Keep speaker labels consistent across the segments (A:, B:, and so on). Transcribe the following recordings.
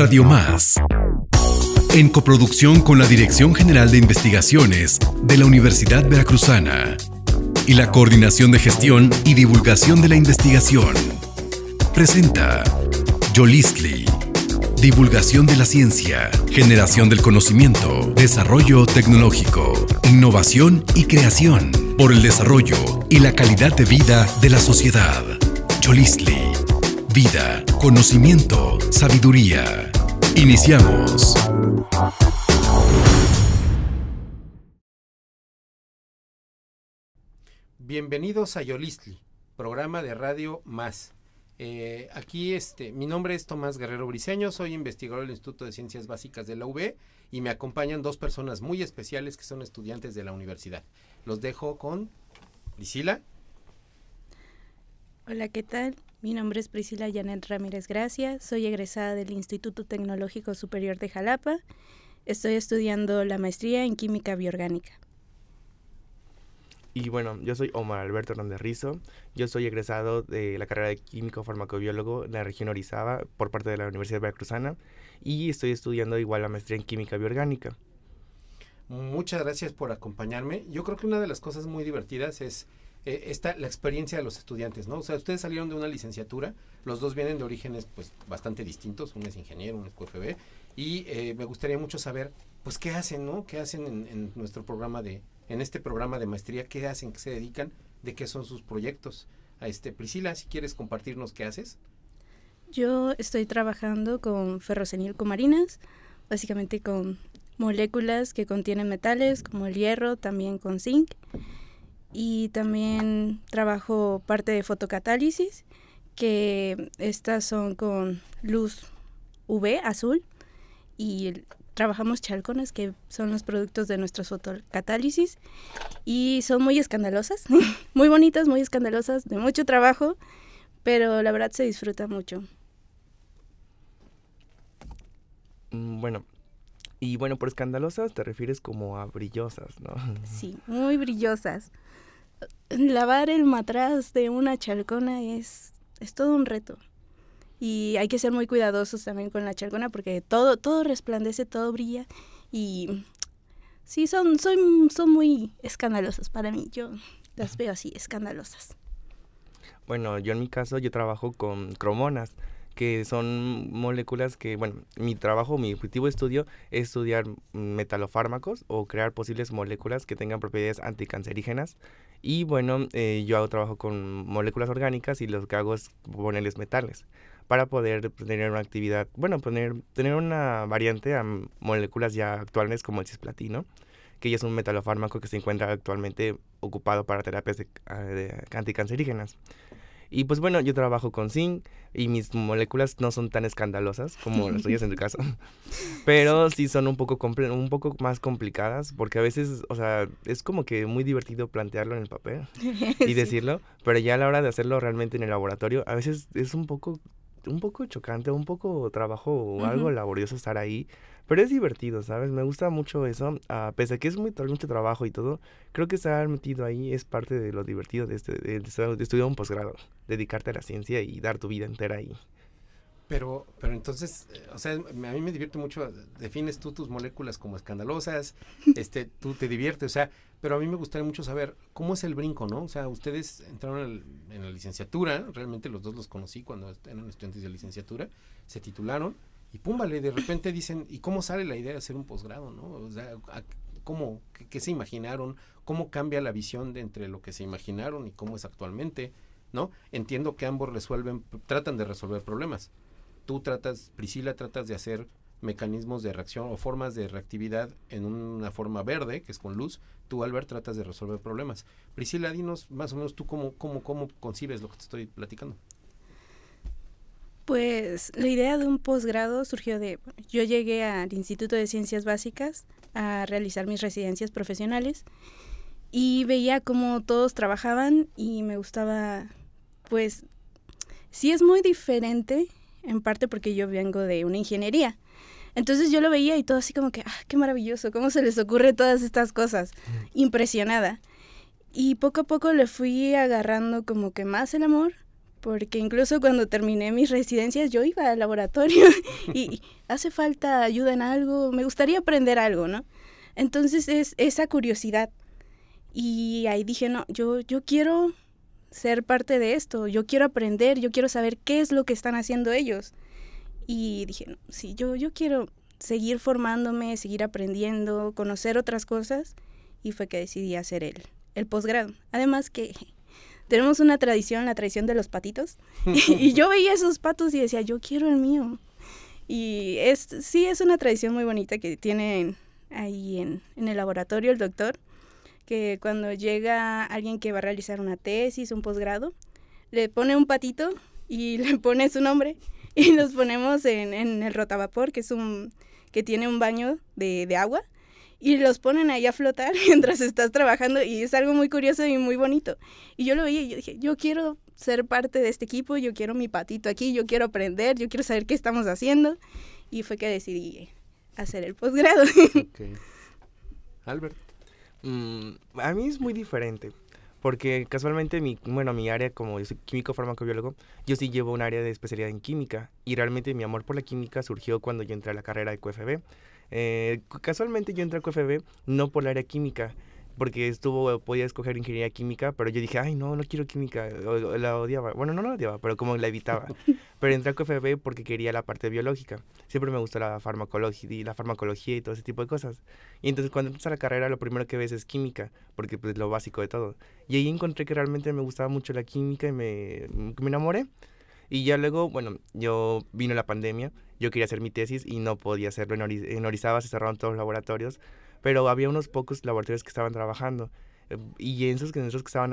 A: Radio Más. En coproducción con la Dirección General de Investigaciones de la Universidad Veracruzana y la Coordinación de Gestión y Divulgación de la Investigación. Presenta Yolistli, Divulgación de la ciencia, generación del conocimiento, desarrollo tecnológico, innovación y creación por el desarrollo y la calidad de vida de la sociedad. Yolisli vida, conocimiento, sabiduría. Iniciamos. Bienvenidos a Yolistli, programa de Radio Más. Eh, aquí, este, mi nombre es Tomás Guerrero Briceño, soy investigador del Instituto de Ciencias Básicas de la UB y me acompañan dos personas muy especiales que son estudiantes de la universidad. Los dejo con Lisila.
B: Hola, ¿qué tal? Mi nombre es Priscila Yanet Ramírez Gracia, soy egresada del Instituto Tecnológico Superior de Jalapa. Estoy estudiando la maestría en Química bioorgánica.
C: Y bueno, yo soy Omar Alberto Hernández Rizo. Yo soy egresado de la carrera de Químico Farmacobiólogo en la región Orizaba por parte de la Universidad Veracruzana y estoy estudiando igual la maestría en Química bioorgánica.
A: Muchas gracias por acompañarme. Yo creo que una de las cosas muy divertidas es eh, está la experiencia de los estudiantes, ¿no? O sea, ustedes salieron de una licenciatura, los dos vienen de orígenes pues bastante distintos, uno es ingeniero, uno es QFB, y eh, me gustaría mucho saber, pues, ¿qué hacen, no? ¿Qué hacen en, nuestro programa de, en este programa de maestría? ¿Qué hacen? ¿Qué se dedican? ¿De qué son sus proyectos? A este, Priscila, si quieres compartirnos qué haces.
B: Yo estoy trabajando con ferrocenilcomarinas, básicamente con moléculas que contienen metales como el hierro, también con zinc y también trabajo parte de fotocatálisis, que estas son con luz UV azul y trabajamos chalcones, que son los productos de nuestros fotocatálisis, y son muy escandalosas, muy bonitas, muy escandalosas, de mucho trabajo, pero la verdad se disfruta mucho.
C: Mm, bueno, y bueno, por escandalosas te refieres como a brillosas, ¿no?
B: Sí, muy brillosas. Lavar el matraz de una charcona es, es todo un reto. Y hay que ser muy cuidadosos también con la charcona porque todo, todo resplandece, todo brilla. Y sí, son, son, son muy escandalosas para mí. Yo las veo así, escandalosas.
C: Bueno, yo en mi caso, yo trabajo con cromonas que son moléculas que, bueno, mi trabajo, mi objetivo de estudio es estudiar metalofármacos o crear posibles moléculas que tengan propiedades anticancerígenas. Y bueno, eh, yo hago trabajo con moléculas orgánicas y lo que hago es ponerles metales para poder tener una actividad, bueno, poner, tener una variante a moléculas ya actuales como el cisplatino, que ya es un metalofármaco que se encuentra actualmente ocupado para terapias de ah, anticancerígenas. Y pues bueno, yo trabajo con zinc y mis moléculas no son tan escandalosas como las tuyas en tu caso. Pero sí son un poco, un poco más complicadas porque a veces, o sea, es como que muy divertido plantearlo en el papel y decirlo, pero ya a la hora de hacerlo realmente en el laboratorio, a veces es un poco un poco chocante, un poco trabajo o algo laborioso estar ahí, pero es divertido, ¿sabes? Me gusta mucho eso, a ah, pese a que es muy, mucho trabajo y todo, creo que estar metido ahí es parte de lo divertido de, este, de estudiar un posgrado, dedicarte a la ciencia y dar tu vida entera ahí.
A: Pero, pero entonces, eh, o sea, a mí me divierte mucho, defines tú tus moléculas como escandalosas, este, tú te diviertes, o sea, pero a mí me gustaría mucho saber cómo es el brinco, ¿no? O sea, ustedes entraron en, la licenciatura, realmente los dos los conocí cuando eran estudiantes de licenciatura, se titularon y púmbale, de repente dicen, ¿y cómo sale la idea de hacer un posgrado, no? O sea, ¿cómo, qué, qué, se imaginaron? ¿Cómo cambia la visión de entre lo que se imaginaron y cómo es actualmente? ¿No? Entiendo que ambos resuelven, tratan de resolver problemas tú tratas, Priscila, tratas de hacer mecanismos de reacción o formas de reactividad en una forma verde, que es con luz, tú Albert tratas de resolver problemas. Priscila, dinos más o menos tú cómo, cómo, cómo concibes lo que te estoy platicando.
B: Pues la idea de un posgrado surgió de, yo llegué al Instituto de Ciencias Básicas a realizar mis residencias profesionales y veía cómo todos trabajaban y me gustaba, pues sí es muy diferente en parte porque yo vengo de una ingeniería. Entonces yo lo veía y todo así como que, ah, qué maravilloso, cómo se les ocurre todas estas cosas. Impresionada. Y poco a poco le fui agarrando como que más el amor, porque incluso cuando terminé mis residencias yo iba al laboratorio y hace falta ayuda en algo, me gustaría aprender algo, ¿no? Entonces es esa curiosidad. Y ahí dije, no, yo, yo quiero ser parte de esto, yo quiero aprender, yo quiero saber qué es lo que están haciendo ellos. Y dije, sí, yo, yo quiero seguir formándome, seguir aprendiendo, conocer otras cosas, y fue que decidí hacer el, el posgrado. Además que tenemos una tradición, la tradición de los patitos, y, yo veía esos patos y decía, yo quiero el mío. Y es, sí, es una tradición muy bonita que tienen ahí en, en el laboratorio el doctor que cuando llega alguien que va a realizar una tesis, un posgrado, le pone un patito y le pone su nombre y los ponemos en, el rotavapor, que es un que tiene un baño de, de agua y los ponen ahí a flotar mientras estás trabajando y es algo muy curioso y muy bonito. Y yo lo vi y dije, yo quiero ser parte de este equipo, yo quiero mi patito aquí, yo quiero aprender, yo quiero saber qué estamos haciendo y fue que decidí hacer el posgrado.
C: Okay. Albert. Mm, a mí es muy diferente. Porque casualmente mi, bueno, mi área, como químico farmacobiólogo, yo sí llevo un área de especialidad en química. Y realmente mi amor por la química surgió cuando yo entré a la carrera de QFB. Eh, casualmente yo entré a QFB no por la área química, porque estuvo, podía escoger ingeniería química, pero yo dije, ay, no, no quiero química, la odiaba. Bueno, no la odiaba, pero como la evitaba. pero entré a QFB porque quería la parte biológica. Siempre me gustó la farmacología y la farmacología y todo ese tipo de cosas. Y entonces cuando empieza la carrera, lo primero que ves es química, porque pues lo básico de todo. Y ahí encontré que realmente me gustaba mucho la química y me, me enamoré. Y ya luego, bueno, yo vino la pandemia, yo quería hacer mi tesis y no podía hacerlo. En, Orizaba se cerraron todos los laboratorios pero había unos pocos laboratorios que estaban trabajando. Eh, y en esos, que estaban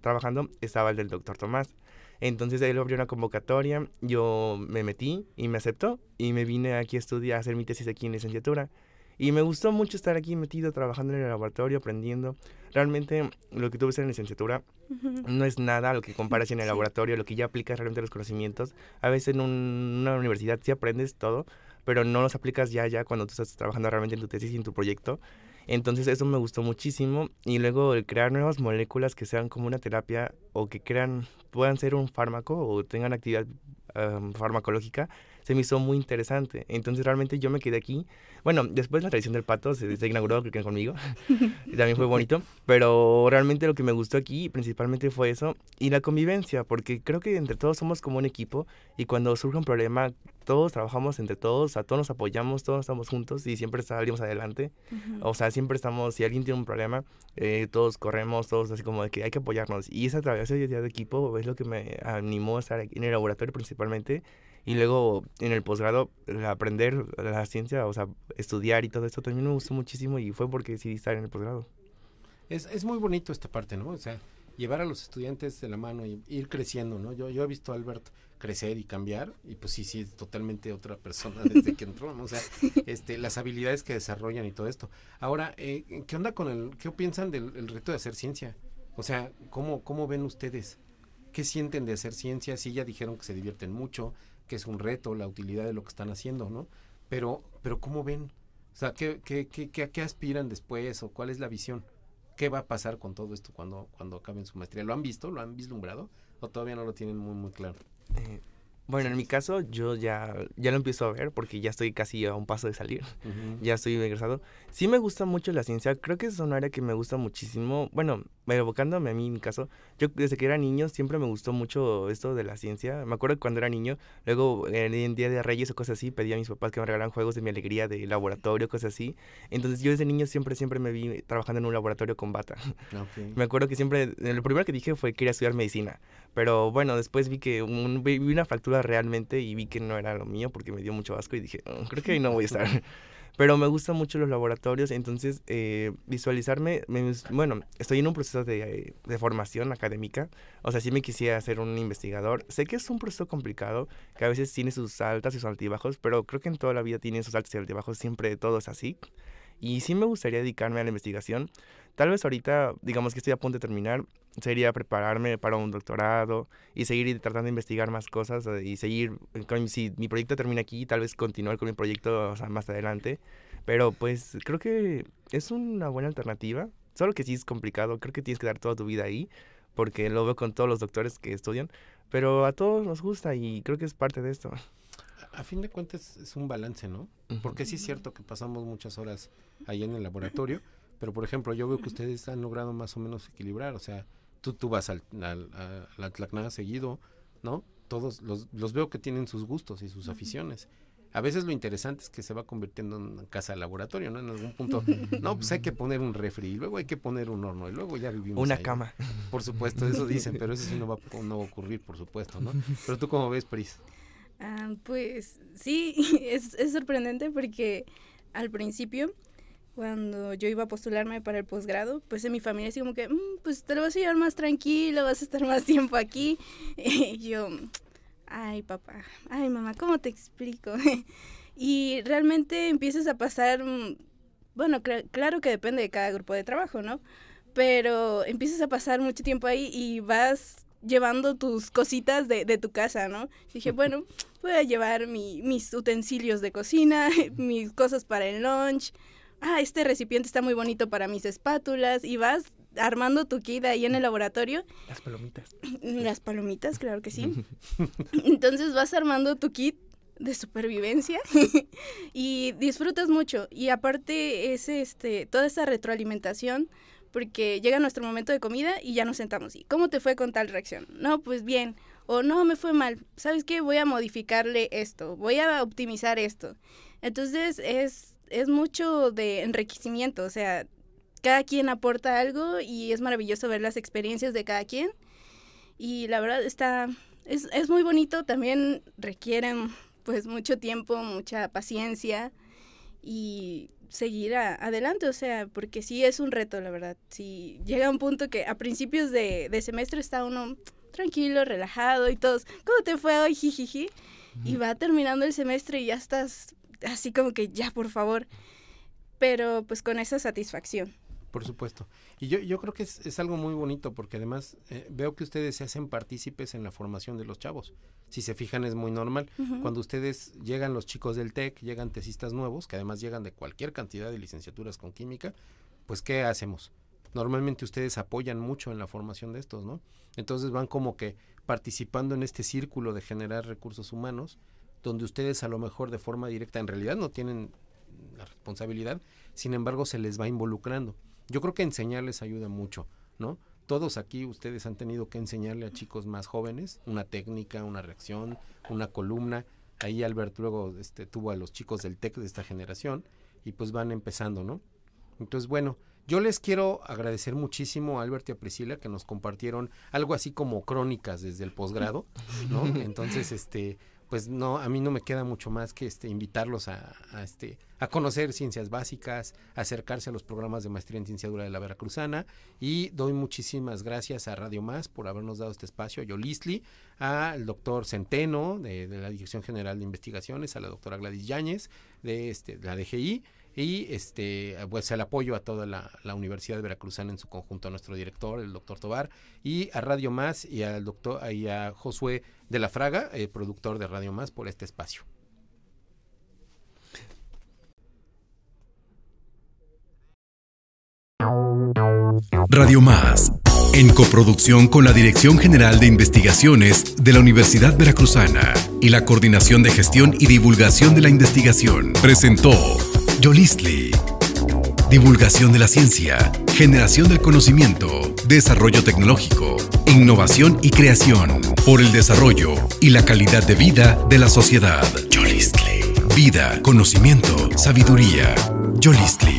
C: trabajando estaba el del doctor Tomás. Entonces él abrió una convocatoria, yo me metí y me aceptó y me vine aquí a estudiar, a hacer mi tesis aquí en licenciatura. Y me gustó mucho estar aquí metido, trabajando en el laboratorio, aprendiendo. Realmente lo que tú ves en la licenciatura no es nada lo que comparas en el laboratorio, lo que ya aplicas realmente los conocimientos. A veces en una universidad sí aprendes todo, pero no los aplicas ya, ya cuando tú estás trabajando realmente en tu tesis y en tu proyecto. Entonces eso me gustó muchísimo y luego el crear nuevas moléculas que sean como una terapia o que crean, puedan ser un fármaco o tengan actividad farmacológica, se me hizo muy interesante. Entonces realmente yo me quedé aquí. Bueno, después la tradición del pato se, se inauguró creo que conmigo, también fue bonito, pero realmente lo que me gustó aquí principalmente fue eso y la convivencia, porque creo que entre todos somos como un equipo y cuando surge un problema todos trabajamos entre todos, todos nos apoyamos, todos estamos juntos y siempre salimos adelante. O sea, siempre estamos, si alguien tiene un problema, eh, todos corremos, todos así como de que hay que apoyarnos. Y esa travesía de, de equipo es lo que me animó a estar en el laboratorio principalmente y luego en el posgrado aprender la ciencia, o sea, estudiar y todo esto también me gustó muchísimo y fue porque decidí estar en el posgrado.
A: Es, es muy bonito esta parte, ¿no? O sea, llevar a los estudiantes de la mano y ir creciendo, ¿no? Yo, yo he visto a Albert crecer y cambiar y pues sí, sí, es totalmente otra persona desde que entró, o sea, este, las habilidades que desarrollan y todo esto. Ahora, eh, ¿qué onda con el, qué piensan del reto de hacer ciencia? O sea, ¿cómo, ¿cómo ven ustedes? ¿Qué sienten de hacer ciencia? Sí, ya dijeron que se divierten mucho, que es un reto, la utilidad de lo que están haciendo, ¿no? Pero, pero ¿cómo ven? O sea, qué, qué aspiran después o cuál es la visión? qué va a pasar con todo esto cuando, cuando acaben su maestría. ¿Lo han visto? ¿Lo han vislumbrado? ¿O todavía no lo tienen muy, muy claro?
C: Eh, bueno, en mi caso yo ya, ya lo empiezo a ver porque ya estoy casi a un paso de salir, ya estoy egresado. Sí me gusta mucho la ciencia, creo que es un área que me gusta muchísimo. Bueno, evocándome a mí en mi caso, yo desde que era niño siempre me gustó mucho esto de la ciencia. Me acuerdo que cuando era niño, luego en Día de Reyes o cosas así, pedía a mis papás que me regalaran juegos de mi alegría de laboratorio, cosas así. Entonces yo desde niño siempre, siempre me vi trabajando en un laboratorio con bata. Ah, me acuerdo que siempre, lo primero que dije fue que quería estudiar medicina, pero bueno, después vi que un, vi una fractura realmente y vi que no era lo mío porque me dio mucho asco y dije, mm, creo que ahí no voy a estar. Pero me gustan mucho los laboratorios, entonces eh, visualizarme, bueno, estoy en un proceso de, formación académica, o sea, sí me quisiera hacer un investigador. Sé que es un proceso complicado, que a veces tiene sus altas y sus altibajos, pero creo que en toda la vida tiene sus altas y altibajos, siempre todo es así. Y sí me gustaría dedicarme a la investigación. Tal vez ahorita, digamos que estoy a punto de terminar, sería prepararme para un doctorado y seguir tratando de investigar más cosas eh, y seguir, si mi proyecto termina aquí, tal vez continuar con mi proyecto más adelante. Pero pues creo que es una buena alternativa, solo que sí es complicado, creo que tienes que dar toda tu vida ahí, porque lo veo con todos los doctores que estudian, pero a todos nos gusta y creo que es parte de esto a fin de
A: cuentas es un balance, ¿no? Porque sí es cierto que pasamos muchas horas ahí en el laboratorio, pero por ejemplo, yo veo que ustedes han logrado más o menos equilibrar, o sea, tú, tú vas al, a la Tlacnada seguido, ¿no? Todos los, los, veo que tienen sus gustos y sus aficiones. A veces lo interesante es que se va convirtiendo en casa de laboratorio, ¿no? En algún punto, no, pues hay que poner un refri, luego hay que poner un horno, y luego ya vivimos. Una cama. Por supuesto, eso dicen, pero eso sí no va, no a ocurrir, por supuesto, ¿no? Pero tú, ¿cómo ves, Pris?
B: Ah, pues sí, es, sorprendente porque al principio cuando yo iba a postularme para el posgrado, pues en mi familia así como que, mm, pues te lo vas a llevar más tranquilo, vas a estar más tiempo aquí. Y yo, ay papá, ay mamá, ¿cómo te explico? y realmente empiezas a pasar, mm, bueno, claro que depende de cada grupo de trabajo, ¿no? Pero empiezas a pasar mucho tiempo ahí y vas llevando tus cositas de, tu casa, ¿no? dije, bueno, voy a llevar mis utensilios de cocina, mis cosas para el lunch. Ah, este recipiente está muy bonito para mis espátulas. Y vas armando tu kit ahí en el laboratorio. Las palomitas. Mm, las palomitas, claro que sí. Entonces vas armando tu kit de supervivencia y disfrutas mucho. Y aparte es este, toda esa retroalimentación porque llega nuestro momento de comida y ya nos sentamos. ¿Y cómo te fue con tal reacción? No, pues bien. O no, me fue mal. ¿Sabes qué? Voy a modificarle esto. Voy a optimizar esto. Entonces es, es mucho de enriquecimiento. O sea, cada quien aporta algo y es maravilloso ver las experiencias de cada quien. Y la verdad está, es, es muy bonito. También requieren pues mucho tiempo, mucha paciencia y seguir adelante, o sea, porque sí es un reto, la verdad. Si llega un punto que a principios de, de, semestre está uno tranquilo, relajado y todos, ¿cómo te fue hoy? Y va terminando el semestre y ya estás así como que ya, por favor. Pero pues con esa satisfacción.
A: Por supuesto. Y yo, yo creo que es, es algo muy bonito porque además eh, veo que ustedes se hacen partícipes en la formación de los chavos. Si se fijan es muy normal. Cuando ustedes llegan los chicos del TEC, llegan tesistas nuevos, que además llegan de cualquier cantidad de licenciaturas con química, pues ¿qué hacemos? Normalmente ustedes apoyan mucho en la formación de estos, ¿no? Entonces van como que participando en este círculo de generar recursos humanos, donde ustedes a lo mejor de forma directa en realidad no tienen la responsabilidad, sin embargo se les va involucrando. Yo creo que enseñarles ayuda mucho, ¿no? Todos aquí ustedes han tenido que enseñarle a chicos más jóvenes una técnica, una reacción, una columna. Ahí Albert luego este, tuvo a los chicos del TEC de esta generación y pues van empezando, ¿no? Entonces, bueno, yo les quiero agradecer muchísimo a Albert y a Priscila que nos compartieron algo así como crónicas desde el posgrado, ¿no? Entonces, este, pues no, a mí no me queda mucho más que este, invitarlos a, este, a conocer ciencias básicas, acercarse a los programas de maestría en ciencia dura de la Veracruzana y doy muchísimas gracias a Radio Más por habernos dado este espacio, a Yolisli, al doctor Centeno de, la Dirección General de Investigaciones, a la doctora Gladys Yáñez de, este, de la DGI y este, pues el apoyo a toda la, la Universidad de Veracruzana en su conjunto, a nuestro director, el doctor Tobar, y a Radio Más y al doctor a Josué de la Fraga, eh, productor de Radio Más, por este espacio. Radio Más, en coproducción con la Dirección General de Investigaciones de la Universidad Veracruzana y la Coordinación de Gestión y Divulgación de la Investigación, presentó Yolistli. Divulgación de la ciencia, generación del conocimiento, desarrollo tecnológico, innovación y creación por el desarrollo y la calidad de vida de la sociedad. Yolistli. Vida, conocimiento, sabiduría. Yolistli.